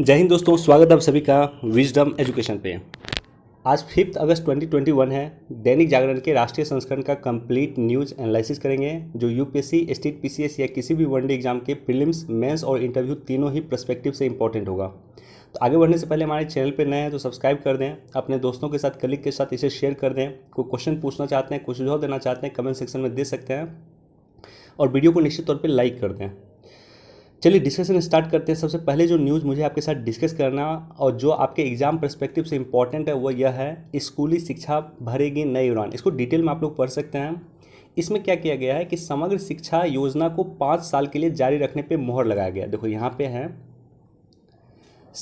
जय हिंद दोस्तों स्वागत है आप सभी का विजडम एजुकेशन पे आज फिफ्थ अगस्त 2021 है दैनिक जागरण के राष्ट्रीय संस्करण का कंप्लीट न्यूज एनालिसिस करेंगे जो यूपीएससी स्टेट पीसीएस या किसी भी वनडे एग्जाम के प्रीलिम्स मेंस और इंटरव्यू तीनों ही प्रस्पेक्टिव से इंपॉर्टेंट होगा तो आगे बढ़ने से पहले हमारे चैनल पर नए हैं तो सब्सक्राइब कर दें अपने दोस्तों के साथ कलीग के साथ इसे शेयर कर दें कोई क्वेश्चन पूछना चाहते हैं कोई सुझाव देना चाहते हैं कमेंट सेक्शन में दे सकते हैं और वीडियो को निश्चित तौर पर लाइक कर दें चलिए डिस्कशन स्टार्ट करते हैं सबसे पहले जो न्यूज़ मुझे आपके साथ डिस्कस करना और जो आपके एग्जाम परस्पेक्टिव से इंपॉर्टेंट है वो यह है स्कूली शिक्षा भरेगी नई उड़ान इसको डिटेल में आप लोग पढ़ सकते हैं इसमें क्या किया गया है कि समग्र शिक्षा योजना को पाँच साल के लिए जारी रखने पर मोहर लगाया गया देखो यहाँ पे है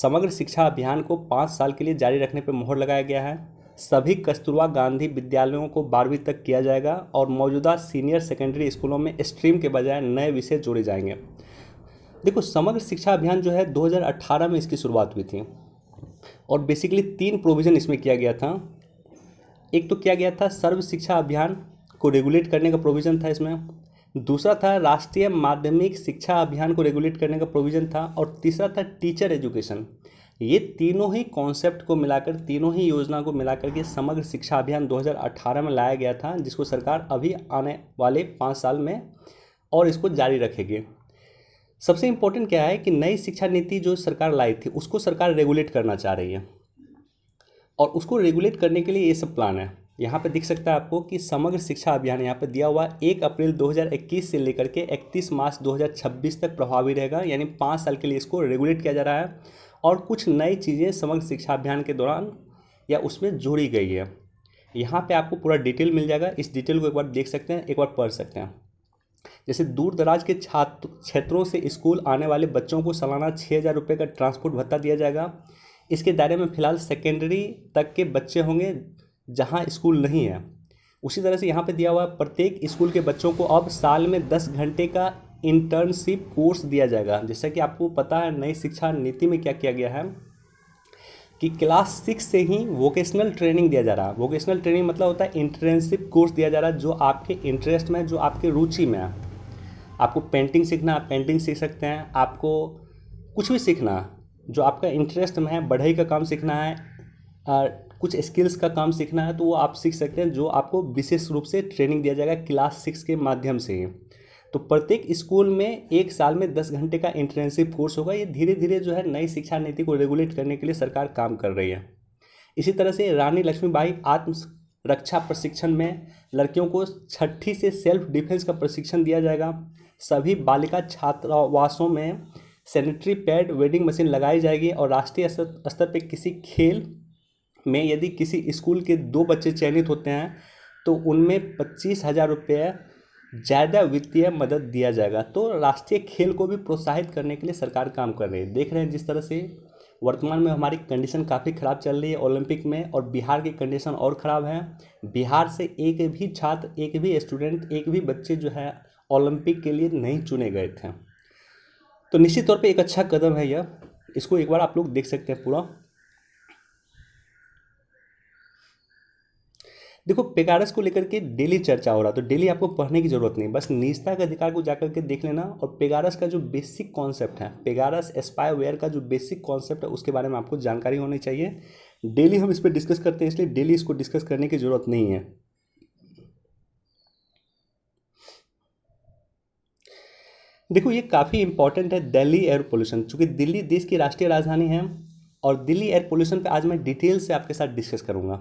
समग्र शिक्षा अभियान को पाँच साल के लिए जारी रखने पर मोहर लगाया गया है सभी कस्तूरबा गांधी विद्यालयों को बारहवीं तक किया जाएगा और मौजूदा सीनियर सेकेंडरी स्कूलों में स्ट्रीम के बजाय नए विषय जोड़े जाएंगे देखो समग्र शिक्षा अभियान जो है 2018 में इसकी शुरुआत हुई थी और बेसिकली तीन प्रोविज़न इसमें किया गया था एक तो किया गया था सर्व शिक्षा अभियान को रेगुलेट करने का प्रोविज़न था इसमें दूसरा था राष्ट्रीय माध्यमिक शिक्षा अभियान को रेगुलेट करने का प्रोविज़न था और तीसरा था टीचर एजुकेशन ये तीनों ही कॉन्सेप्ट को मिलाकर तीनों ही योजना को मिलाकर के समग्र शिक्षा अभियान 2018 में लाया गया था जिसको सरकार अभी आने वाले पाँच साल में और इसको जारी रखेगी सबसे इम्पोर्टेंट क्या है कि नई शिक्षा नीति जो सरकार लाई थी उसको सरकार रेगुलेट करना चाह रही है और उसको रेगुलेट करने के लिए ये सब प्लान है यहाँ पे दिख सकता है आपको कि समग्र शिक्षा अभियान यहाँ पे दिया हुआ एक अप्रैल 2021 से लेकर के 31 मार्च 2026 तक प्रभावी रहेगा यानी पाँच साल के लिए इसको रेगुलेट किया जा रहा है और कुछ नई चीज़ें समग्र शिक्षा अभियान के दौरान या उसमें जोड़ी गई है यहाँ पे आपको पूरा डिटेल मिल जाएगा इस डिटेल को एक बार देख सकते हैं एक बार पढ़ सकते हैं जैसे दूर दराज के छात्र क्षेत्रों से स्कूल आने वाले बच्चों को सालाना छः हज़ार रुपये का ट्रांसपोर्ट भत्ता दिया जाएगा इसके दायरे में फिलहाल सेकेंडरी तक के बच्चे होंगे जहाँ स्कूल नहीं है उसी तरह से यहाँ पर दिया हुआ प्रत्येक स्कूल के बच्चों को अब साल में दस घंटे का इंटर्नशिप कोर्स दिया जाएगा जैसा कि आपको पता है नई शिक्षा नीति में क्या किया गया है कि क्लास सिक्स से ही वोकेशनल ट्रेनिंग दिया जा रहा है वोकेशनल ट्रेनिंग मतलब होता है इंटर्नशिप कोर्स दिया जा रहा है जो आपके इंटरेस्ट में जो आपके रुचि में है आपको पेंटिंग सीखना है पेंटिंग सीख सकते हैं आपको कुछ भी सीखना जो आपका इंटरेस्ट में है बढ़ई का काम सीखना है आ, कुछ स्किल्स का काम सीखना है तो वो आप सीख सकते हैं जो आपको विशेष रूप से ट्रेनिंग दिया जाएगा क्लास सिक्स के माध्यम से तो प्रत्येक स्कूल में एक साल में दस घंटे का इंटर्नशिप कोर्स होगा ये धीरे धीरे जो है नई शिक्षा नीति को रेगुलेट करने के लिए सरकार काम कर रही है इसी तरह से रानी लक्ष्मीबाई आत्म रक्षा प्रशिक्षण में लड़कियों को छठी से सेल्फ डिफेंस का प्रशिक्षण दिया जाएगा सभी बालिका छात्रावासों में सैनिटरी पैड वेडिंग मशीन लगाई जाएगी और राष्ट्रीय स्तर पर किसी खेल में यदि किसी स्कूल के दो बच्चे चयनित होते हैं तो उनमें पच्चीस हज़ार रुपये ज़्यादा वित्तीय मदद दिया जाएगा तो राष्ट्रीय खेल को भी प्रोत्साहित करने के लिए सरकार काम कर रही है देख रहे हैं जिस तरह से वर्तमान में हमारी कंडीशन काफ़ी ख़राब चल रही है ओलंपिक में और बिहार की कंडीशन और ख़राब है बिहार से एक भी छात्र एक भी स्टूडेंट एक भी बच्चे जो है ओलंपिक के लिए नहीं चुने गए थे तो निश्चित तौर पर एक अच्छा कदम है यह इसको एक बार आप लोग देख सकते हैं पूरा देखो पेगारस को लेकर के डेली चर्चा हो रहा तो डेली आपको पढ़ने की जरूरत नहीं बस निजता के अधिकार को जाकर के देख लेना और पेगारस का जो बेसिक कॉन्सेप्ट है पेगारस स्पाईवेयर का जो बेसिक कॉन्सेप्ट है उसके बारे में आपको जानकारी होनी चाहिए डेली हम इस पर डिस्कस करते हैं इसलिए डेली इसको डिस्कस करने की जरूरत नहीं है देखो ये काफ़ी इंपॉर्टेंट है दिल्ली एयर पोल्यूशन चूंकि दिल्ली देश की राष्ट्रीय राजधानी है और दिल्ली एयर पोल्यूशन पे आज मैं डिटेल से आपके साथ डिस्कस करूंगा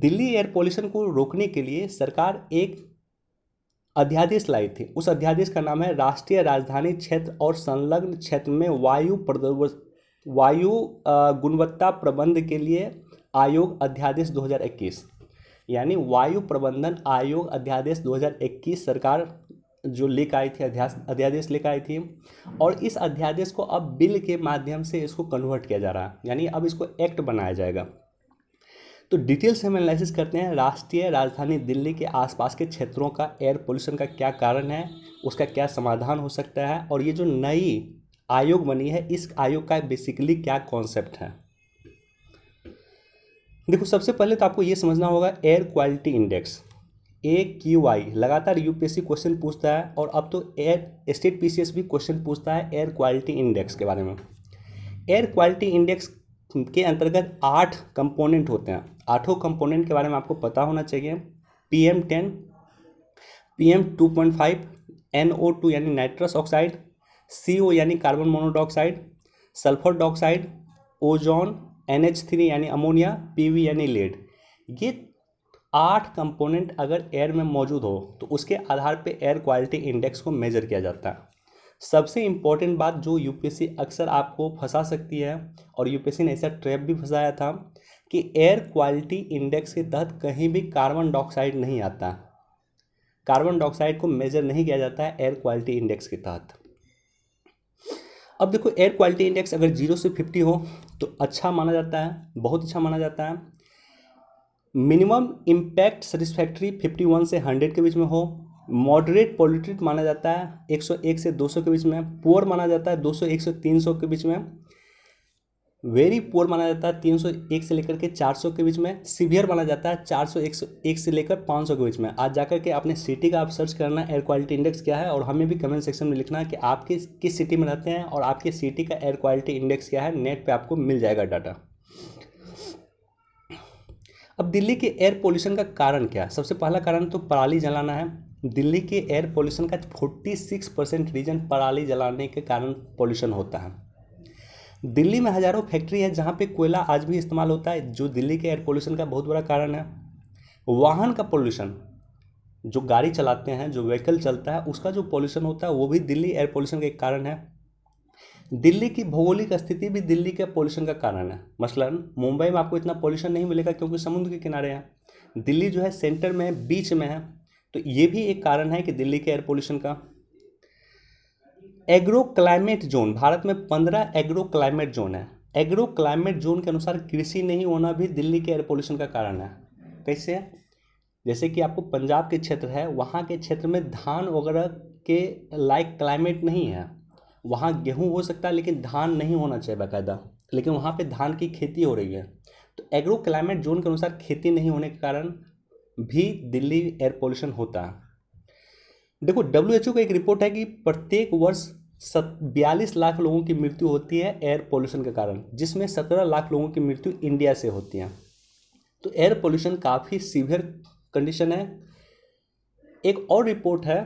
दिल्ली एयर पोल्यूशन को रोकने के लिए सरकार एक अध्यादेश लाई थी उस अध्यादेश का नाम है राष्ट्रीय राजधानी क्षेत्र और संलग्न क्षेत्र में वायु वायु गुणवत्ता प्रबंध के लिए आयोग अध्यादेश 2021 यानी वायु प्रबंधन आयोग अध्यादेश 2021 सरकार जो लेकर आई थी अध्यादेश लेकर आई थी और इस अध्यादेश को अब बिल के माध्यम से इसको कन्वर्ट किया जा रहा है यानी अब इसको एक्ट बनाया जाएगा तो डिटेल्स हम एनालिसिस करते हैं राष्ट्रीय राजधानी दिल्ली के आसपास के क्षेत्रों का एयर पोल्यूशन का क्या कारण है उसका क्या समाधान हो सकता है और ये जो नई आयोग बनी है इस आयोग का बेसिकली क्या कॉन्सेप्ट है देखो सबसे पहले तो आपको ये समझना होगा air quality index A Q I लगातार यूपीएससी क्वेश्चन पूछता है और अब तो एयर स्टेट पीसीएस भी क्वेश्चन पूछता है एयर क्वालिटी इंडेक्स के बारे में एयर क्वालिटी इंडेक्स के अंतर्गत आठ कंपोनेंट होते हैं आठों कंपोनेंट के बारे में आपको पता होना चाहिए P M ten P M two point five N O two यानी नाइट्रस ऑक्साइड सी ओ यानी carbon monoxide sulphur dioxide ozone N H three यानी अमोनिया पी वी यानी लेड ये आठ कंपोनेंट अगर एयर में मौजूद हो तो उसके आधार पे एयर क्वालिटी इंडेक्स को मेज़र किया जाता है सबसे इम्पॉर्टेंट बात जो यूपीएससी अक्सर आपको फंसा सकती है और यूपीएससी ने ऐसा ट्रैप भी फंसाया था कि एयर क्वालिटी इंडेक्स के तहत कहीं भी कार्बन डाइऑक्साइड नहीं आता कार्बन डाइऑक्साइड को मेजर नहीं किया जाता है एयर क्वालिटी इंडेक्स के तहत अब देखो एयर क्वालिटी इंडेक्स अगर जीरो से फिफ्टी हो तो अच्छा माना जाता है बहुत अच्छा माना जाता है minimum impact satisfactory fifty one से हंड्रेड के बीच में हो मॉडरेट पोल्यूटेड माना जाता है 101 से 200 के बीच में पुअर माना जाता है 201 से 300 के बीच में वेरी पुअर माना जाता है 301 से लेकर के 400 के बीच में सीवियर माना जाता है 401 एक से लेकर 500 के बीच में आज जाकर के अपने सिटी का आप सर्च करना एयर क्वालिटी इंडेक्स क्या है और हमें भी कमेंट सेक्शन में लिखना है कि आप किस किस सिटी में रहते हैं और आपके सिटी का एयर क्वालिटी इंडेक्स क्या है नेट पर आपको मिल जाएगा डाटा अब दिल्ली के एयर पोल्यूशन का कारण क्या है सबसे पहला कारण तो पराली जलाना है दिल्ली के एयर पोल्यूशन का 46 परसेंट रीजन पराली जलाने के कारण पोल्यूशन होता है दिल्ली में हज़ारों फैक्ट्री है जहाँ पे कोयला आज भी इस्तेमाल होता है जो दिल्ली के एयर पोल्यूशन का बहुत बड़ा कारण है वाहन का पोल्यूशन जो गाड़ी चलाते हैं जो व्हीकल चलता है उसका जो पोल्यूशन होता है वो भी दिल्ली एयर पोल्यूशन का एक कारण है दिल्ली की भौगोलिक स्थिति भी दिल्ली के पोल्यूशन का कारण है मसलन मुंबई में आपको इतना पोल्यूशन नहीं मिलेगा क्योंकि समुद्र के किनारे हैं दिल्ली जो है सेंटर में है बीच में है तो ये भी एक कारण है कि दिल्ली के एयर पोल्यूशन का एग्रो क्लाइमेट जोन भारत में पंद्रह एग्रो क्लाइमेट जोन है एग्रो क्लाइमेट जोन के अनुसार कृषि नहीं होना भी दिल्ली के एयर पोल्यूशन का कारण है कैसे जैसे कि आपको पंजाब के क्षेत्र है वहाँ के क्षेत्र में धान वगैरह के लाइक क्लाइमेट नहीं है वहाँ गेहूँ हो सकता है लेकिन धान नहीं होना चाहिए बाकायदा लेकिन वहाँ पे धान की खेती हो रही है तो एग्रो क्लाइमेट जोन के अनुसार खेती नहीं होने के कारण भी दिल्ली एयर पोल्यूशन होता देखो डब्ल्यू का एक रिपोर्ट है कि प्रत्येक वर्ष सत बयालीस लाख लोगों की मृत्यु होती है एयर पोल्यूशन के कारण जिसमें सत्रह लाख लोगों की मृत्यु इंडिया से होती है तो एयर पोल्यूशन काफ़ी सीवियर कंडीशन है एक और रिपोर्ट है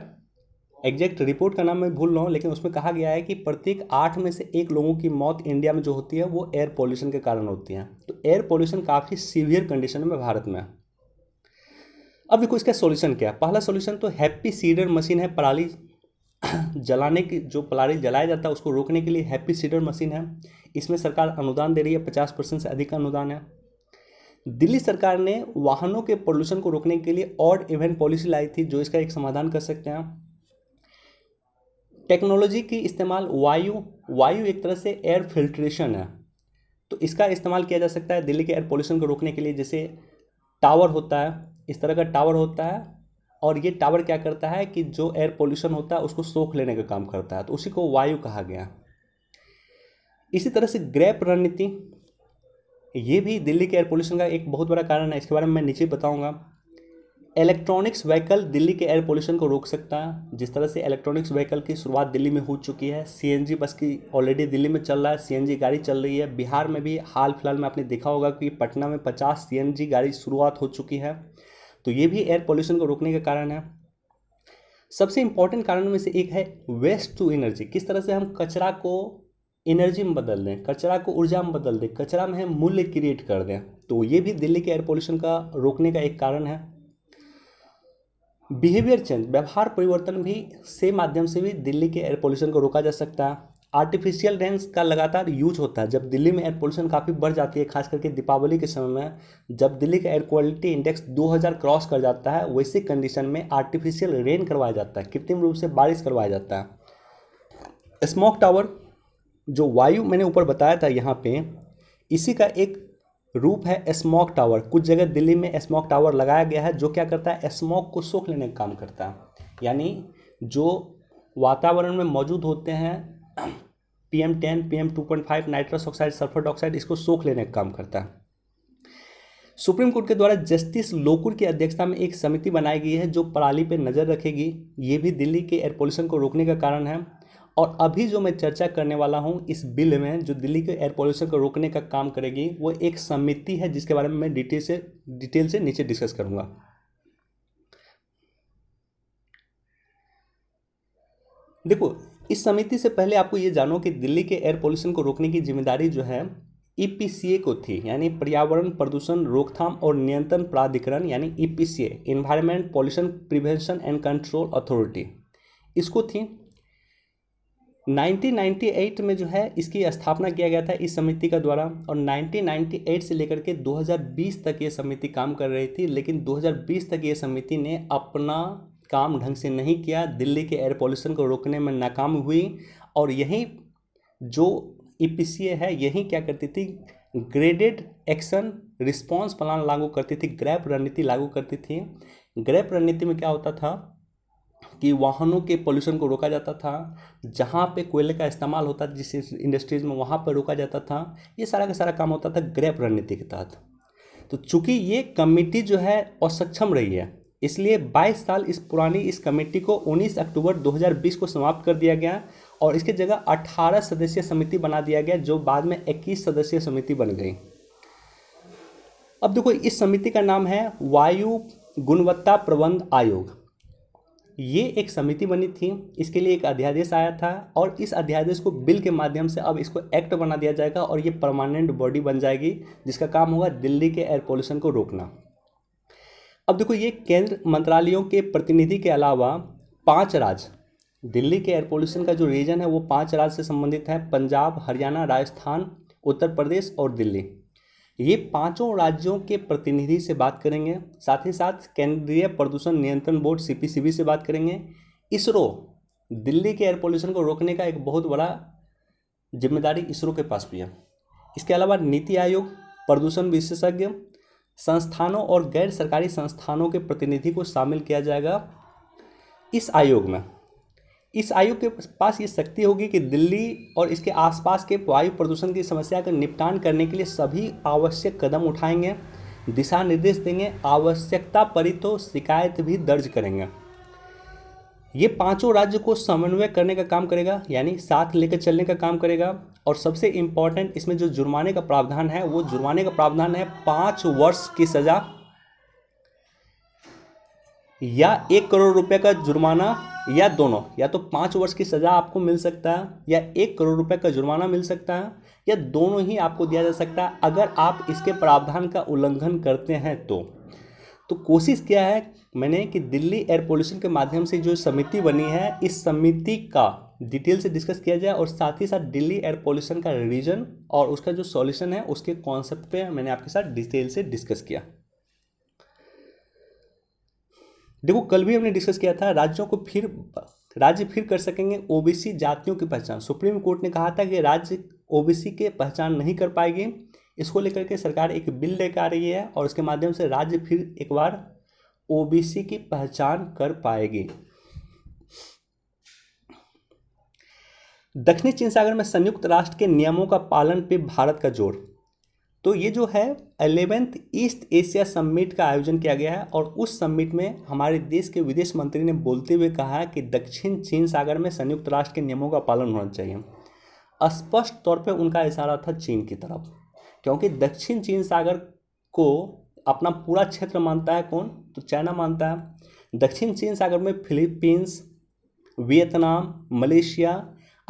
एग्जैक्ट रिपोर्ट का नाम मैं भूल रहा हूँ लेकिन उसमें कहा गया है कि प्रत्येक आठ में से एक लोगों की मौत इंडिया में जो होती है वो एयर पोल्यूशन के कारण होती है तो एयर पोल्यूशन काफ़ी सीवियर कंडीशन में भारत में अब देखो इसका सॉल्यूशन क्या है पहला सॉल्यूशन तो हैप्पी सीडर मशीन है पराली जलाने की जो पराली जलाया जाता है उसको रोकने के लिए हैप्पी सीडर मशीन है इसमें सरकार अनुदान दे रही है पचास परसेंट से अधिक अनुदान है दिल्ली सरकार ने वाहनों के पोल्यूशन को रोकने के लिए और इवेंट पॉलिसी लाई थी जो इसका एक समाधान कर सकते हैं टेक्नोलॉजी की इस्तेमाल वायु वायु एक तरह से एयर फिल्ट्रेशन है तो इसका इस्तेमाल किया जा सकता है दिल्ली के एयर पोल्यूशन को रोकने के लिए जैसे टावर होता है इस तरह का टावर होता है और ये टावर क्या करता है कि जो एयर पोल्यूशन होता है उसको सोख लेने का काम करता है तो उसी को वायु कहा गया इसी तरह से ग्रैप रणनीति ये भी दिल्ली के एयर पोल्यूशन का एक बहुत बड़ा कारण है इसके बारे में मैं नीचे बताऊंगा इलेक्ट्रॉनिक्स व्हीकल दिल्ली के एयर पोल्यूशन को रोक सकता है जिस तरह से इलेक्ट्रॉनिक्स व्हीकल की शुरुआत दिल्ली में हो चुकी है सीएनजी बस की ऑलरेडी दिल्ली में चल रहा है सीएनजी गाड़ी चल रही है बिहार में भी हाल फिलहाल में आपने देखा होगा कि पटना में पचास सीएनजी गाड़ी शुरुआत हो चुकी है तो ये भी एयर पॉल्यूशन को रोकने का कारण है सबसे इंपॉर्टेंट कारण में से एक है वेस्ट टू एनर्जी किस तरह से हम कचरा को एनर्जी में बदल दें कचरा को ऊर्जा में बदल दें कचरा में हम मूल्य क्रिएट कर दें तो ये भी दिल्ली के एयर पोल्यूशन का रोकने का एक कारण है बिहेवियर चेंज व्यवहार परिवर्तन भी से माध्यम से भी दिल्ली के एयर पोल्यूशन को रोका जा सकता है आर्टिफिशियल रेंस का लगातार यूज होता है जब दिल्ली में एयर पोल्यूशन काफ़ी बढ़ जाती है खास करके दीपावली के समय में जब दिल्ली का एयर क्वालिटी इंडेक्स 2000 क्रॉस कर जाता है वैसी कंडीशन में आर्टिफिशियल रेन करवाया जाता है कृत्रिम रूप से बारिश करवाया जाता है स्मोक टावर जो वायु मैंने ऊपर बताया था यहाँ पर इसी का एक रूप है स्मोक टावर कुछ जगह दिल्ली में स्मोक टावर लगाया गया है जो क्या करता है स्मोक को सोख लेने का काम करता है यानी जो वातावरण में मौजूद होते हैं P M ten P M two point five nitrous oxide sulphur dioxide इसको सोख लेने का काम करता है सुप्रीम कोर्ट के द्वारा जस्टिस लोकुर की अध्यक्षता में एक समिति बनाई गई है जो पराली पर नज़र रखेगी ये भी दिल्ली के एयर पोल्यूशन को रोकने का कारण है और अभी जो मैं चर्चा करने वाला हूँ इस बिल में जो दिल्ली के एयर पोल्यूशन को रोकने का काम करेगी वो एक समिति है जिसके बारे में मैं डिटेल से डिटेल से नीचे डिस्कस करूँगा देखो इस समिति से पहले आपको ये जानो कि दिल्ली के एयर पोल्यूशन को रोकने की जिम्मेदारी जो है ई e को थी यानी पर्यावरण प्रदूषण रोकथाम और नियंत्रण प्राधिकरण यानी E P C A environment pollution prevention and control authority इसको थी 1998 में जो है इसकी स्थापना किया गया था इस समिति का द्वारा और 1998 से लेकर के 2020 तक ये समिति काम कर रही थी लेकिन 2020 तक ये समिति ने अपना काम ढंग से नहीं किया दिल्ली के एयर पॉल्यूशन को रोकने में नाकाम हुई और यही जो ई e है यही क्या करती थी ग्रेडेड एक्शन रिस्पांस प्लान लागू करती थी ग्रैप रणनीति लागू करती थी ग्रैप रणनीति में क्या होता था कि वाहनों के पोल्यूशन को रोका जाता था जहाँ पे कोयले का इस्तेमाल होता था जिस इंडस्ट्रीज में वहाँ पर रोका जाता था ये सारा का सारा काम होता था ग्रैप रणनीति के तहत तो चूंकि ये कमेटी जो है असक्षम रही है इसलिए 22 साल इस पुरानी इस कमेटी को 19 अक्टूबर 2020 को समाप्त कर दिया गया और इसके जगह 18 सदस्यीय समिति बना दिया गया जो बाद में 21 सदस्यीय समिति बन गई अब देखो इस समिति का नाम है वायु गुणवत्ता प्रबंध आयोग ये एक समिति बनी थी इसके लिए एक अध्यादेश आया था और इस अध्यादेश को बिल के माध्यम से अब इसको एक्ट बना दिया जाएगा और ये परमानेंट बॉडी बन जाएगी जिसका काम होगा दिल्ली के एयर पोल्यूशन को रोकना अब देखो ये केंद्र मंत्रालयों के प्रतिनिधि के अलावा पांच राज्य दिल्ली के एयर पोल्यूशन का जो रीजन है वो पांच राज्य से संबंधित है पंजाब हरियाणा राजस्थान उत्तर प्रदेश और दिल्ली ये पांचों राज्यों के प्रतिनिधि से बात करेंगे साथ ही साथ केंद्रीय प्रदूषण नियंत्रण बोर्ड सी से बात करेंगे इसरो दिल्ली के एयर पोल्यूशन को रोकने का एक बहुत बड़ा जिम्मेदारी इसरो के पास भी है इसके अलावा नीति आयोग प्रदूषण विशेषज्ञ संस्थानों और गैर सरकारी संस्थानों के प्रतिनिधि को शामिल किया जाएगा इस आयोग में इस आयोग के पास ये शक्ति होगी कि दिल्ली और इसके आसपास के वायु प्रदूषण की समस्या का निपटान करने के लिए सभी आवश्यक कदम उठाएंगे दिशा निर्देश देंगे आवश्यकता परितो तो शिकायत भी दर्ज करेंगे ये पांचों राज्य को समन्वय करने का काम करेगा यानी साथ लेकर चलने का काम करेगा और सबसे इम्पॉर्टेंट इसमें जो जुर्माने का प्रावधान है वो जुर्माने का प्रावधान है पाँच वर्ष की सज़ा या एक करोड़ रुपए का जुर्माना या दोनों या तो पाँच वर्ष की सज़ा आपको मिल सकता है या एक करोड़ रुपए का जुर्माना मिल सकता है या दोनों ही आपको दिया जा सकता है अगर आप इसके प्रावधान का उल्लंघन करते हैं तो तो कोशिश किया है मैंने कि दिल्ली एयर पोल्यूशन के माध्यम से जो समिति बनी है इस समिति का डिटेल से डिस्कस किया जाए और साथ ही साथ दिल्ली एयर पोल्यूशन का रीजन और उसका जो सॉल्यूशन है उसके कॉन्सेप्ट पे मैंने आपके साथ डिटेल से डिस्कस किया देखो कल भी हमने डिस्कस किया था राज्यों को फिर राज्य फिर कर सकेंगे ओबीसी जातियों की पहचान सुप्रीम कोर्ट ने कहा था कि राज्य ओबीसी के पहचान नहीं कर पाएगी इसको लेकर के सरकार एक बिल लेकर आ रही है और उसके माध्यम से राज्य फिर एक बार ओबीसी की पहचान कर पाएगी दक्षिणी चीन सागर में संयुक्त राष्ट्र के नियमों का पालन पे भारत का जोर तो ये जो है एलेवेंथ ईस्ट एशिया समिट का आयोजन किया गया है और उस समिट में हमारे देश के विदेश मंत्री ने बोलते हुए कहा कि दक्षिण चीन सागर में संयुक्त राष्ट्र के नियमों का पालन होना चाहिए स्पष्ट तौर पे उनका इशारा था चीन की तरफ क्योंकि दक्षिण चीन सागर को अपना पूरा क्षेत्र मानता है कौन तो चाइना मानता है दक्षिण चीन सागर में फिलीपींस वियतनाम मलेशिया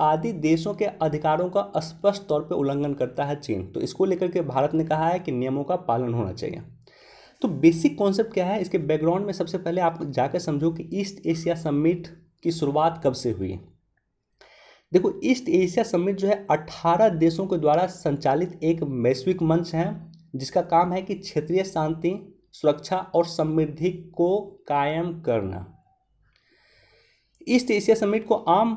आदि देशों के अधिकारों का स्पष्ट तौर पर उल्लंघन करता है चीन तो इसको लेकर के भारत ने कहा है कि नियमों का पालन होना चाहिए तो बेसिक कॉन्सेप्ट क्या है इसके बैकग्राउंड में सबसे पहले आप जाकर समझो कि ईस्ट एशिया समिट की शुरुआत कब से हुई देखो ईस्ट एशिया समिट जो है 18 देशों के द्वारा संचालित एक वैश्विक मंच है जिसका काम है कि क्षेत्रीय शांति सुरक्षा और समृद्धि को कायम करना ईस्ट एशिया समिट को आम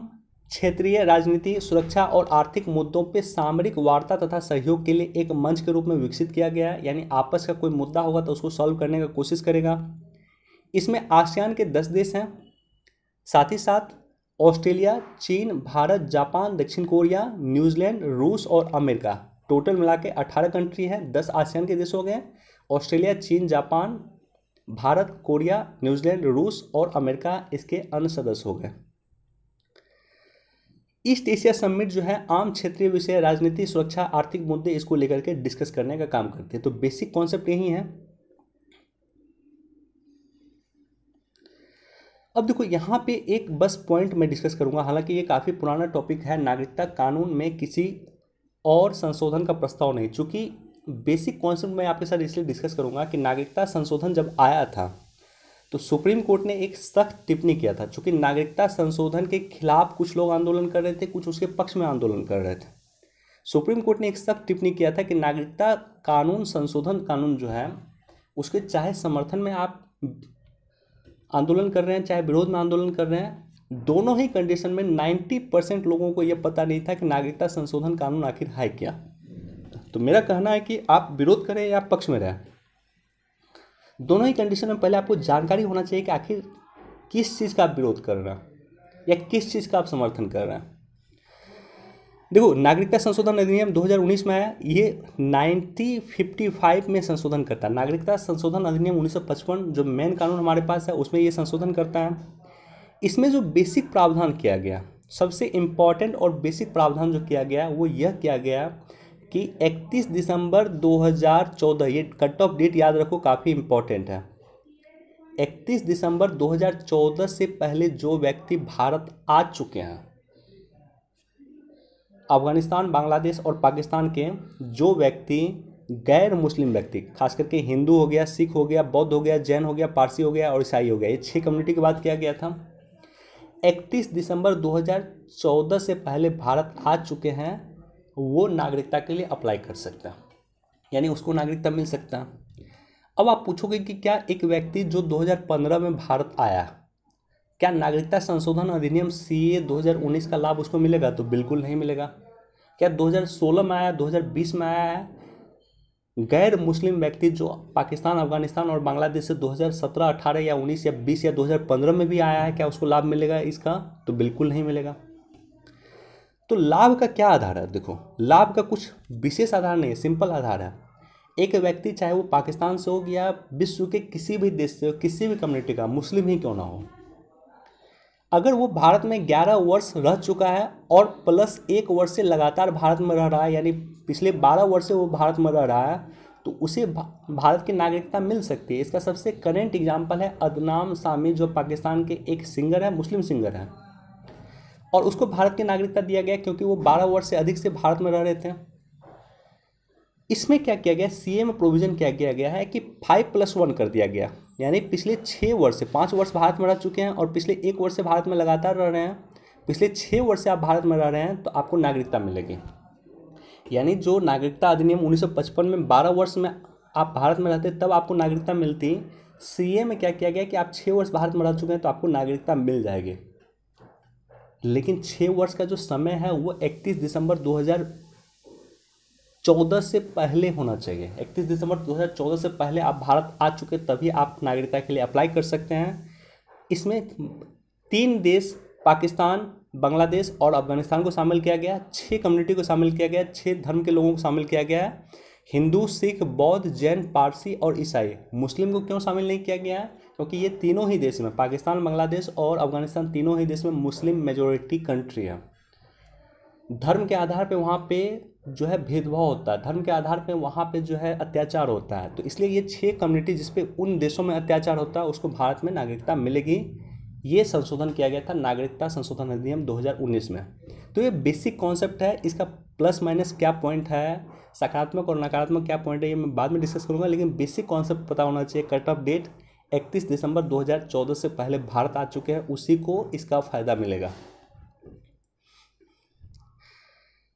क्षेत्रीय राजनीति सुरक्षा और आर्थिक मुद्दों पर सामरिक वार्ता तथा सहयोग के लिए एक मंच के रूप में विकसित किया गया है यानी आपस का कोई मुद्दा होगा तो उसको सॉल्व करने का कोशिश करेगा इसमें आसियान के दस देश हैं साथ ही साथ ऑस्ट्रेलिया चीन भारत जापान दक्षिण कोरिया न्यूजीलैंड रूस और अमेरिका टोटल मिला के अठारह कंट्री हैं दस आसियान के देश हो गए ऑस्ट्रेलिया चीन जापान भारत कोरिया न्यूजीलैंड रूस और अमेरिका इसके अन्य सदस्य हो गए ईस्ट एशिया समिट जो है आम क्षेत्रीय विषय राजनीति सुरक्षा आर्थिक मुद्दे इसको लेकर के डिस्कस करने का काम करते हैं तो बेसिक कॉन्सेप्ट यही है अब देखो यहाँ पे एक बस पॉइंट मैं डिस्कस करूँगा हालांकि ये काफ़ी पुराना टॉपिक है नागरिकता कानून में किसी और संशोधन का प्रस्ताव नहीं चूँकि बेसिक कॉन्सेप्ट मैं आपके साथ इसलिए डिस्कस करूँगा कि नागरिकता संशोधन जब आया था तो सुप्रीम कोर्ट ने एक सख्त टिप्पणी किया था चूँकि नागरिकता संशोधन के खिलाफ कुछ लोग आंदोलन कर रहे थे कुछ उसके पक्ष में आंदोलन कर रहे थे सुप्रीम कोर्ट ने एक सख्त टिप्पणी किया था कि नागरिकता कानून संशोधन कानून जो है उसके चाहे समर्थन में आप आंदोलन कर रहे हैं चाहे विरोध में आंदोलन कर रहे हैं दोनों ही कंडीशन में 90 परसेंट लोगों को यह पता नहीं था कि नागरिकता संशोधन कानून आखिर है क्या तो मेरा कहना है कि आप विरोध करें या पक्ष में रहें दोनों ही कंडीशन में पहले आपको जानकारी होना चाहिए कि आखिर किस चीज़ का आप विरोध कर रहे हैं या किस चीज़ का आप समर्थन कर रहे हैं देखो नागरिकता संशोधन अधिनियम 2019 में आया ये 1955 में संशोधन करता है नागरिकता संशोधन अधिनियम उन्नीस जो मेन कानून हमारे पास है उसमें ये संशोधन करता है इसमें जो बेसिक प्रावधान किया गया सबसे इम्पॉर्टेंट और बेसिक प्रावधान जो किया गया वो यह किया गया कि 31 दिसंबर 2014 ये कट ऑफ डेट याद रखो काफ़ी इम्पॉर्टेंट है 31 दिसंबर 2014 से पहले जो व्यक्ति भारत आ चुके हैं अफगानिस्तान बांग्लादेश और पाकिस्तान के जो व्यक्ति गैर मुस्लिम व्यक्ति खास करके हिंदू हो गया सिख हो गया बौद्ध हो गया जैन हो गया पारसी हो गया और ईसाई हो गया ये छः कम्युनिटी की बात किया गया था 31 दिसंबर 2014 से पहले भारत आ चुके हैं वो नागरिकता के लिए अप्लाई कर सकता है यानी उसको नागरिकता मिल सकता अब आप पूछोगे कि क्या एक व्यक्ति जो 2015 में भारत आया क्या नागरिकता संशोधन अधिनियम सी ए का लाभ उसको मिलेगा तो बिल्कुल नहीं मिलेगा क्या 2016 में आया 2020 में आया है गैर मुस्लिम व्यक्ति जो पाकिस्तान अफगानिस्तान और बांग्लादेश से 2017, 18 या 19 या 20 या 2015 में भी आया है क्या उसको लाभ मिलेगा इसका तो बिल्कुल नहीं मिलेगा तो लाभ का क्या आधार है देखो लाभ का कुछ विशेष आधार नहीं है सिंपल आधार है एक व्यक्ति चाहे वो पाकिस्तान से हो या विश्व के किसी भी देश से हो किसी भी कम्युनिटी का मुस्लिम ही क्यों ना हो अगर वो भारत में ग्यारह वर्ष रह चुका है और प्लस एक वर्ष से लगातार भारत में रह रहा है यानी पिछले बारह वर्ष से वो भारत में रह रहा है तो उसे भारत की नागरिकता मिल सकती है इसका सबसे करेंट एग्जाम्पल है अदनाम सामी जो पाकिस्तान के एक सिंगर है मुस्लिम सिंगर है और उसको भारत की नागरिकता दिया गया क्योंकि वो बारह वर्ष से अधिक से भारत में रह रहे थे इसमें क्या किया गया सी में प्रोविज़न क्या किया गया है कि फाइव प्लस वन कर दिया गया यानी पिछले छः वर्ष से पाँच वर्ष भारत में रह चुके हैं और पिछले एक वर्ष से भारत में लगातार रह रहे हैं पिछले छः वर्ष से आप भारत में रह रहे हैं तो आपको नागरिकता मिलेगी यानी जो नागरिकता अधिनियम 1955 में 12 वर्ष में आप भारत में रहते तब आपको नागरिकता मिलती सी में क्या किया गया कि आप छः वर्ष भारत में रह चुके हैं तो आपको नागरिकता मिल जाएगी लेकिन छः वर्ष का जो समय है वो इकतीस दिसंबर दो चौदह से पहले होना चाहिए इकतीस दिसंबर 2014 से पहले आप भारत आ चुके तभी आप नागरिकता के लिए अप्लाई कर सकते हैं इसमें तीन देश पाकिस्तान बांग्लादेश और अफगानिस्तान को शामिल किया गया छः कम्युनिटी को शामिल किया गया छः धर्म के लोगों को शामिल किया गया है हिंदू सिख बौद्ध जैन पारसी और ईसाई मुस्लिम को क्यों शामिल नहीं किया गया है क्योंकि ये तीनों ही देश में पाकिस्तान बांग्लादेश और अफगानिस्तान तीनों ही देश में मुस्लिम मेजोरिटी कंट्री है धर्म के आधार पे वहाँ पे जो है भेदभाव होता है धर्म के आधार पे वहाँ पे जो है अत्याचार होता है तो इसलिए ये छः कम्युनिटी जिसपे उन देशों में अत्याचार होता है उसको भारत में नागरिकता मिलेगी ये संशोधन किया गया था नागरिकता संशोधन अधिनियम 2019 में तो ये बेसिक कॉन्सेप्ट है इसका प्लस माइनस क्या पॉइंट है सकारात्मक और नकारात्मक क्या पॉइंट है ये मैं बाद में डिस्कस करूँगा लेकिन बेसिक कॉन्सेप्ट पता होना चाहिए कट ऑफ डेट इकतीस दिसंबर दो से पहले भारत आ चुके हैं उसी को इसका फ़ायदा मिलेगा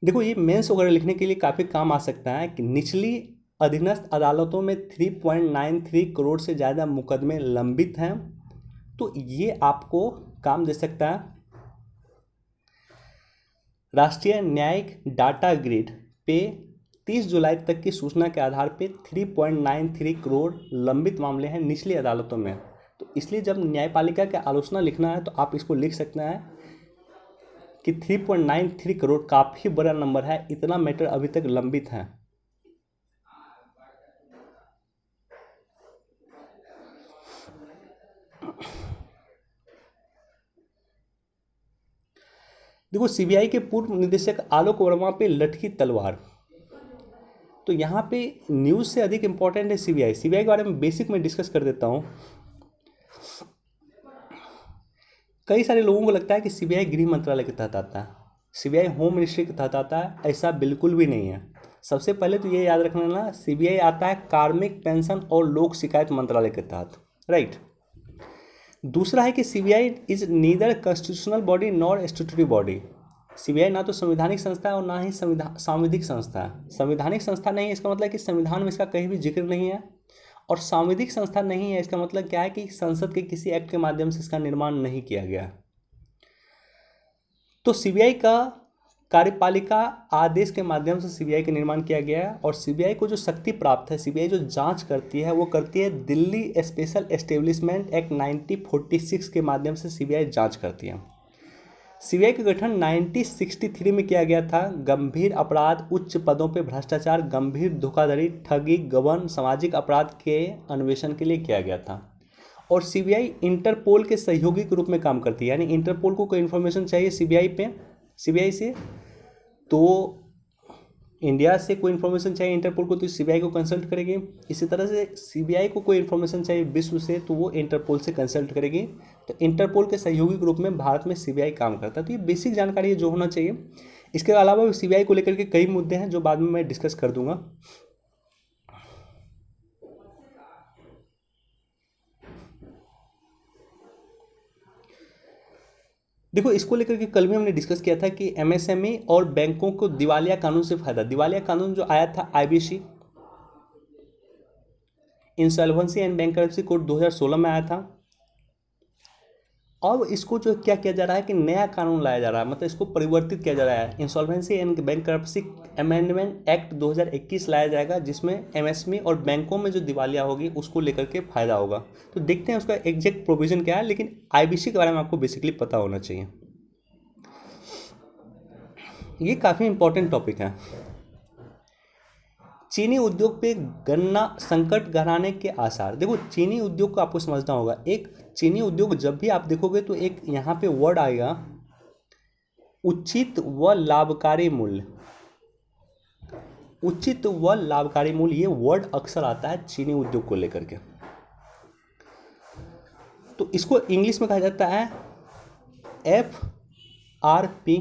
देखो ये हम्म। मेंस वगैरह लिखने के लिए काफ़ी काम आ सकता है कि निचली अधीनस्थ अदालतों में 3.93 करोड़ से ज़्यादा मुकदमे लंबित हैं तो ये आपको काम दे सकता है राष्ट्रीय न्यायिक डाटा ग्रिड पे 30 जुलाई तक की सूचना के आधार पे 3.93 करोड़ लंबित मामले हैं निचली अदालतों में तो इसलिए जब न्यायपालिका के आलोचना लिखना है तो आप इसको लिख सकते हैं कि 3.93 करोड़ काफ़ी बड़ा नंबर है इतना मैटर अभी तक लंबित है देखो सीबीआई के पूर्व निदेशक आलोक वर्मा पे लटकी तलवार तो यहाँ पे न्यूज़ से अधिक इम्पॉर्टेंट है सीबीआई सीबीआई के बारे में बेसिक में डिस्कस कर देता हूँ कई सारे लोगों को लगता है कि सीबीआई गृह मंत्रालय के तहत आता है सीबीआई होम मिनिस्ट्री के तहत आता है ऐसा बिल्कुल भी नहीं है सबसे पहले तो ये याद रखना ना सीबीआई आता है कार्मिक पेंशन और लोक शिकायत मंत्रालय के तहत राइट दूसरा है कि CBI is neither constitutional body nor statutory body CBI ना तो संवैधानिक संस्था है और ना ही संविधान सांविधिक संस्था है संवैधानिक संस्था नहीं है इसका मतलब कि संविधान में इसका कहीं भी जिक्र नहीं है और सांविधिक संस्था नहीं है इसका मतलब क्या है कि संसद के किसी एक्ट के माध्यम से इसका निर्माण नहीं किया गया तो सीबीआई का कार्यपालिका आदेश के माध्यम से सीबीआई का निर्माण किया गया है और सीबीआई को जो शक्ति प्राप्त है सीबीआई जो जांच करती है वो करती है दिल्ली स्पेशल एस्टेब्लिशमेंट एक्ट 1946 के माध्यम से सीबीआई जांच करती है सीबीआई का गठन 1963 में किया गया था गंभीर अपराध उच्च पदों पर भ्रष्टाचार गंभीर धोखाधड़ी ठगी गबन सामाजिक अपराध के अन्वेषण के लिए किया गया था और सीबीआई इंटरपोल के सहयोगी के रूप में काम करती है यानी इंटरपोल को कोई इन्फॉर्मेशन चाहिए सीबीआई पे सीबीआई से तो इंडिया से कोई इन्फॉर्मेशन चाहिए इंटरपोल को तो सीबीआई को कंसल्ट करेगी इसी तरह से सीबीआई को कोई इन्फॉर्मेशन चाहिए विश्व से तो वो इंटरपोल से कंसल्ट करेगी तो इंटरपोल के सहयोगी के रूप में भारत में सीबीआई काम करता है तो ये बेसिक जानकारी है जो होना चाहिए इसके अलावा सी को लेकर के कई मुद्दे हैं जो बाद में मैं डिस्कस कर दूंगा देखो इसको लेकर के कल भी हमने डिस्कस किया था कि एमएसएमई और बैंकों को दिवालिया कानून से फायदा दिवालिया कानून जो आया था IBC insolvency and bank code 2016 में आया था अब इसको जो क्या किया जा रहा है कि नया कानून लाया जा रहा है मतलब इसको परिवर्तित किया जा रहा है insolvency and bankruptcy amendment act 2021 लाया जाएगा जिसमें एमएसएमई e और बैंकों में जो दिवालिया होगी उसको लेकर के फायदा होगा तो देखते हैं उसका एग्जैक्ट प्रोविजन क्या है लेकिन आई के बारे में आपको बेसिकली पता होना चाहिए ये काफ़ी इंपॉर्टेंट टॉपिक है चीनी उद्योग पे गन्ना संकट गहराने के आसार देखो चीनी उद्योग को आपको समझना होगा एक चीनी उद्योग जब भी आप देखोगे तो एक यहाँ पे वर्ड आएगा उचित व लाभकारी मूल्य उचित व लाभकारी मूल्य ये वर्ड अक्सर आता है चीनी उद्योग को लेकर के तो इसको इंग्लिश में कहा जाता है एफ आर पी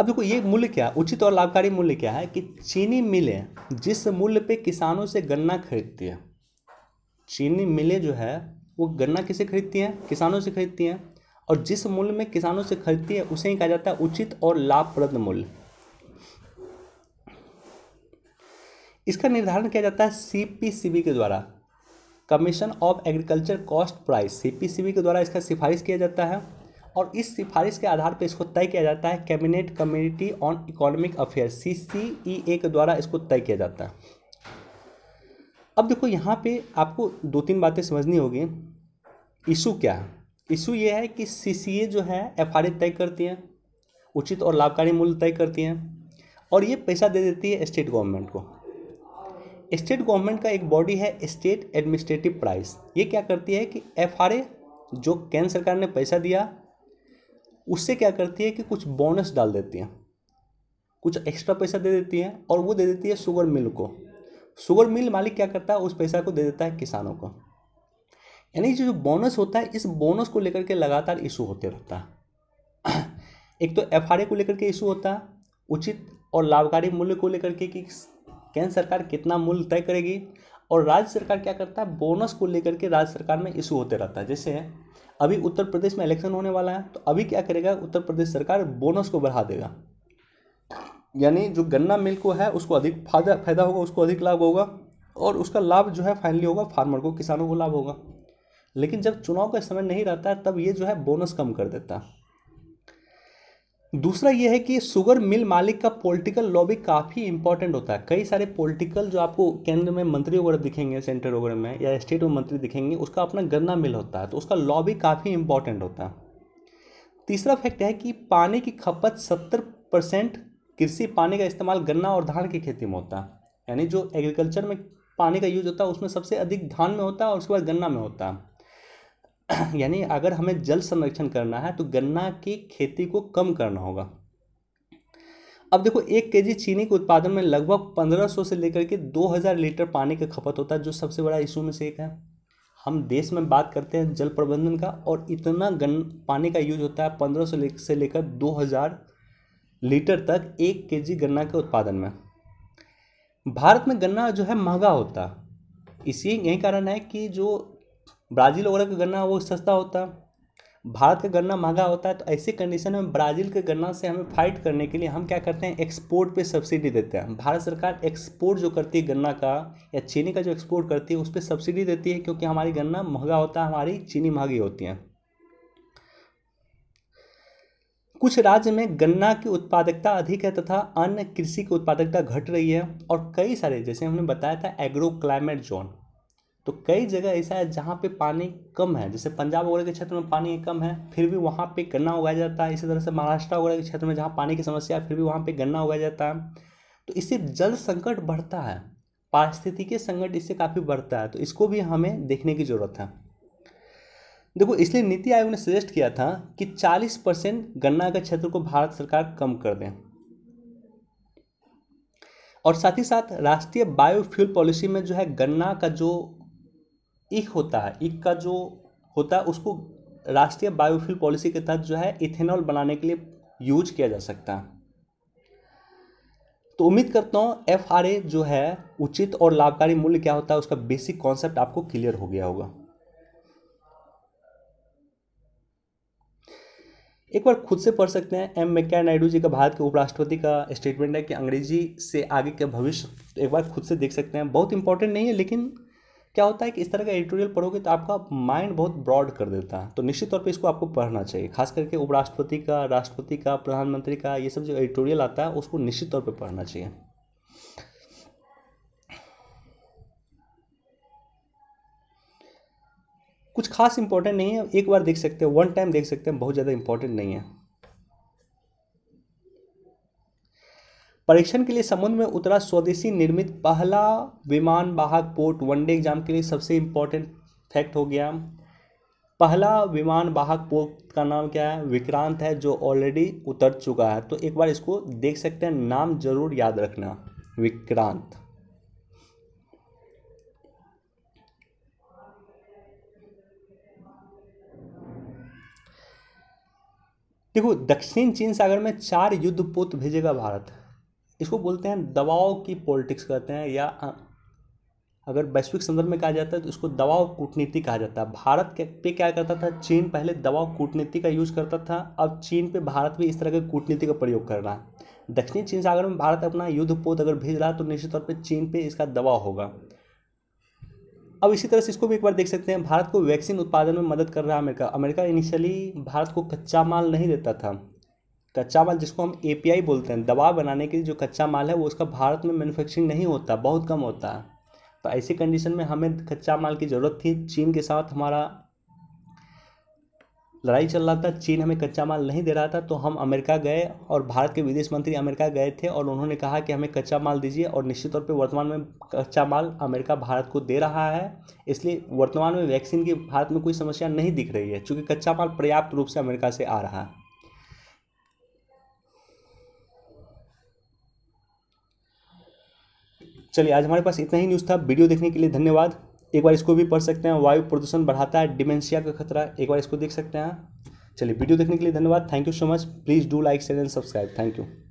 अब देखो ये मूल्य क्या उचित और लाभकारी मूल्य क्या है कि चीनी मिलें जिस मूल्य पे किसानों से गन्ना खरीदती है चीनी मिलें जो है वो गन्ना किसे खरीदती हैं किसानों से खरीदती हैं और जिस मूल्य में किसानों से खरीदती है उसे ही कहा जाता है उचित और लाभप्रद मूल्य इसका निर्धारण किया जाता है सीपीसीबी के द्वारा commission of agriculture cost price CPCB के द्वारा इसका सिफारिश किया जाता है और इस सिफारिश के आधार पर इसको तय किया जाता है cabinet community on economic affairs के द्वारा इसको तय किया जाता है अब देखो यहाँ पे आपको दो तीन बातें समझनी होगी इशू क्या है इशू ये है कि सी जो है एफ तय करती हैं उचित और लाभकारी मूल्य तय करती हैं और ये पैसा दे देती है स्टेट गवर्नमेंट को स्टेट गवर्नमेंट का एक बॉडी है स्टेट एडमिनिस्ट्रेटिव प्राइस ये क्या करती है कि एफ जो केंद्र सरकार ने पैसा दिया उससे क्या करती है कि कुछ बोनस डाल देती है कुछ एक्स्ट्रा पैसा दे देती है और वो दे देती है शुगर मिल को शुगर मिल मालिक क्या करता है उस पैसा को दे देता है किसानों को यानी जो बोनस होता है इस बोनस को लेकर के लगातार इशू होते रहता है एक तो एफ को लेकर के इशू होता है उचित और लाभकारी मूल्य को लेकर के कि केंद्र सरकार कितना मूल्य तय करेगी और राज्य सरकार क्या करता है बोनस को लेकर के राज्य सरकार में इशू होते रहता है जैसे अभी उत्तर प्रदेश में इलेक्शन होने वाला है तो अभी क्या करेगा उत्तर प्रदेश सरकार बोनस को बढ़ा देगा यानी जो गन्ना मिल को है उसको अधिक फायदा फायदा होगा उसको अधिक लाभ होगा और उसका लाभ जो है फाइनली होगा फार्मर को किसानों को लाभ होगा लेकिन जब चुनाव का समय नहीं रहता है तब ये जो है बोनस कम कर देता है दूसरा ये है कि शुगर मिल मालिक का पॉलिटिकल लॉबी काफ़ी इंपॉर्टेंट होता है कई सारे पॉलिटिकल जो आपको केंद्र में मंत्री वगैरह दिखेंगे सेंटर वगैरह में या स्टेट में मंत्री दिखेंगे उसका अपना गन्ना मिल होता है तो उसका लॉबी काफ़ी इंपॉर्टेंट होता है तीसरा फैक्ट है कि पानी की खपत सत्तर परसेंट कृषि पानी का इस्तेमाल गन्ना और धान की खेती में होता है यानी जो एग्रीकल्चर में पानी का यूज होता है उसमें सबसे अधिक धान में होता है और उसके बाद गन्ना में होता है यानी अगर हमें जल संरक्षण करना है तो गन्ना की खेती को कम करना होगा अब देखो एक के चीनी के उत्पादन में लगभग 1500 से लेकर के 2000 लीटर पानी का खपत होता है जो सबसे बड़ा इशू में से एक है हम देश में बात करते हैं जल प्रबंधन का और इतना गन पानी का यूज होता है 1500 से लेकर हज़ार लीटर तक एक जी गन्ना के उत्पादन में भारत में गन्ना जो है महंगा होता इसी यही कारण है कि जो ब्राज़ील वगैरह का गन्ना वो सस्ता होता भारत का गन्ना महंगा होता है तो ऐसे कंडीशन में ब्राज़ील के गन्ना से हमें फाइट करने के लिए हम क्या करते हैं एक्सपोर्ट पे सब्सिडी देते हैं भारत सरकार एक्सपोर्ट जो करती है गन्ना का या चीनी का जो एक्सपोर्ट करती है उस पर सब्सिडी देती है क्योंकि हमारी गन्ना महंगा होता है हमारी चीनी महंगी होती है कुछ राज्य में गन्ना की उत्पादकता अधिक है तथा अन्य कृषि की उत्पादकता घट रही है और कई सारे जैसे हमने बताया था एग्रो क्लाइमेट जोन तो कई जगह ऐसा है जहाँ पे पानी कम है जैसे पंजाब वगैरह के क्षेत्र में पानी कम है फिर भी वहाँ पे गन्ना उगाया जाता है इसी तरह से महाराष्ट्र वगैरह के क्षेत्र में जहाँ पानी की समस्या है फिर भी वहाँ पे गन्ना उगाया जाता है तो इससे जल संकट बढ़ता है पारिस्थितिकी संकट इससे काफ़ी बढ़ता है तो इसको भी हमें देखने की ज़रूरत है देखो इसलिए नीति आयोग ने सजेस्ट किया था कि 40 परसेंट गन्ना के क्षेत्र को भारत सरकार कम कर दें और साथ ही साथ राष्ट्रीय बायोफ्यूल पॉलिसी में जो है गन्ना का जो इक होता है इक का जो होता है उसको राष्ट्रीय बायोफ्यूल पॉलिसी के तहत जो है इथेनॉल बनाने के लिए यूज किया जा सकता है तो उम्मीद करता हूँ एफ जो है उचित और लाभकारी मूल्य क्या होता है उसका बेसिक कॉन्सेप्ट आपको क्लियर हो गया होगा एक बार खुद से पढ़ सकते हैं एम वेंकैया नायडू जी का भारत के उपराष्ट्रपति का स्टेटमेंट है कि अंग्रेजी से आगे के भविष्य तो एक बार खुद से देख सकते हैं बहुत इंपॉर्टेंट नहीं है लेकिन क्या होता है कि इस तरह का एडिटोरियल पढ़ोगे तो आपका माइंड बहुत ब्रॉड कर देता है तो निश्चित तौर पे इसको आपको पढ़ना चाहिए खास करके उपराष्ट्रपति का राष्ट्रपति का प्रधानमंत्री का ये सब जो एडिटोरियल आता है उसको निश्चित तौर पे पढ़ना चाहिए कुछ खास इंपॉर्टेंट नहीं है एक बार देख सकते हैं वन टाइम देख सकते हैं बहुत ज़्यादा इंपॉर्टेंट नहीं है परीक्षण के लिए संबंध में उतरा स्वदेशी निर्मित पहला विमान वाहक पोर्ट वनडे एग्जाम के लिए सबसे इम्पोर्टेंट फैक्ट हो गया पहला विमान वाहक पोर्ट का नाम क्या है विक्रांत है जो ऑलरेडी उतर चुका है तो एक बार इसको देख सकते हैं नाम जरूर याद रखना विक्रांत देखो दक्षिण चीन सागर में चार युद्ध पोत भेजेगा भारत इसको बोलते हैं दबाव की पॉलिटिक्स कहते हैं या हाँ, अगर वैश्विक संदर्भ में कहा जाता है तो इसको दबाव कूटनीति कहा जाता है भारत के पे क्या करता था चीन पहले दबाव कूटनीति का यूज़ करता था अब चीन पे भारत भी इस तरह के कूटनीति का प्रयोग कर रहा है दक्षिणी चीन सागर में भारत अपना युद्ध पोत अगर भेज रहा है तो निश्चित तौर पर चीन पर इसका दबाव होगा अब इसी तरह से इसको भी एक बार देख सकते हैं भारत को वैक्सीन उत्पादन में मदद कर रहा है अमेरिका अमेरिका इनिशियली भारत को कच्चा माल नहीं देता था कच्चा माल जिसको हम ए बोलते हैं दवा बनाने के लिए जो कच्चा माल है वो उसका भारत में मैन्युफैक्चरिंग नहीं होता बहुत कम होता है तो ऐसी कंडीशन में हमें कच्चा माल की ज़रूरत थी चीन के साथ हमारा लड़ाई चल रहा था चीन हमें कच्चा माल नहीं दे रहा था तो हम अमेरिका गए और भारत के विदेश मंत्री अमेरिका गए थे और उन्होंने कहा कि हमें कच्चा माल दीजिए और निश्चित तौर पे वर्तमान में कच्चा माल अमेरिका भारत को दे रहा है इसलिए वर्तमान में वैक्सीन की भारत में कोई समस्या नहीं दिख रही है चूँकि कच्चा माल पर्याप्त रूप से अमेरिका से आ रहा है चलिए आज हमारे पास इतना ही न्यूज़ था वीडियो देखने के लिए धन्यवाद एक बार इसको भी पढ़ सकते हैं वायु प्रदूषण बढ़ाता है डिमेंशिया का खतरा एक बार इसको देख सकते हैं चलिए वीडियो देखने के लिए धन्यवाद thank you so much please do like share and subscribe thank you